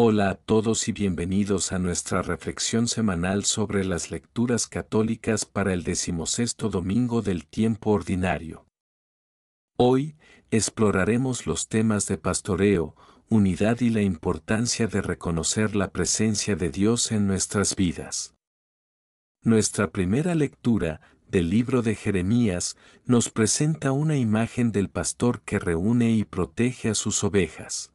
Hola a todos y bienvenidos a nuestra reflexión semanal sobre las lecturas católicas para el decimosexto domingo del tiempo ordinario. Hoy, exploraremos los temas de pastoreo, unidad y la importancia de reconocer la presencia de Dios en nuestras vidas. Nuestra primera lectura, del libro de Jeremías, nos presenta una imagen del pastor que reúne y protege a sus ovejas.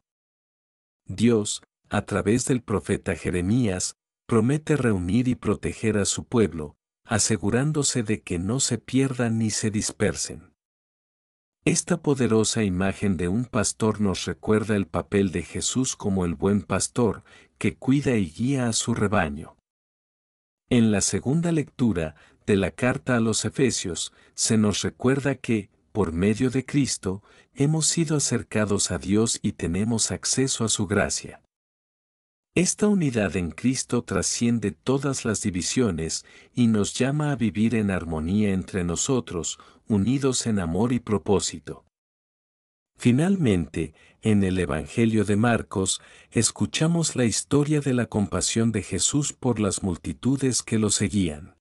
Dios, a través del profeta Jeremías, promete reunir y proteger a su pueblo, asegurándose de que no se pierdan ni se dispersen. Esta poderosa imagen de un pastor nos recuerda el papel de Jesús como el buen pastor, que cuida y guía a su rebaño. En la segunda lectura, de la carta a los Efesios, se nos recuerda que, por medio de Cristo, hemos sido acercados a Dios y tenemos acceso a su gracia. Esta unidad en Cristo trasciende todas las divisiones y nos llama a vivir en armonía entre nosotros, unidos en amor y propósito. Finalmente, en el Evangelio de Marcos, escuchamos la historia de la compasión de Jesús por las multitudes que lo seguían.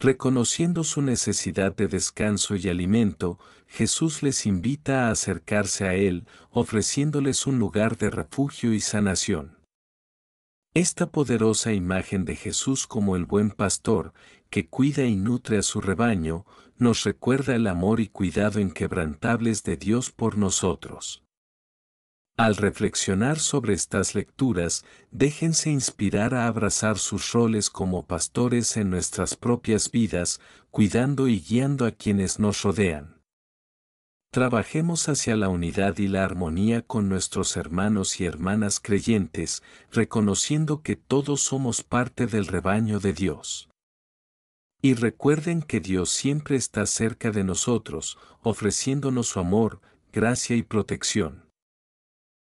Reconociendo su necesidad de descanso y alimento, Jesús les invita a acercarse a Él, ofreciéndoles un lugar de refugio y sanación. Esta poderosa imagen de Jesús como el buen pastor, que cuida y nutre a su rebaño, nos recuerda el amor y cuidado inquebrantables de Dios por nosotros. Al reflexionar sobre estas lecturas, déjense inspirar a abrazar sus roles como pastores en nuestras propias vidas, cuidando y guiando a quienes nos rodean. Trabajemos hacia la unidad y la armonía con nuestros hermanos y hermanas creyentes, reconociendo que todos somos parte del rebaño de Dios. Y recuerden que Dios siempre está cerca de nosotros, ofreciéndonos su amor, gracia y protección.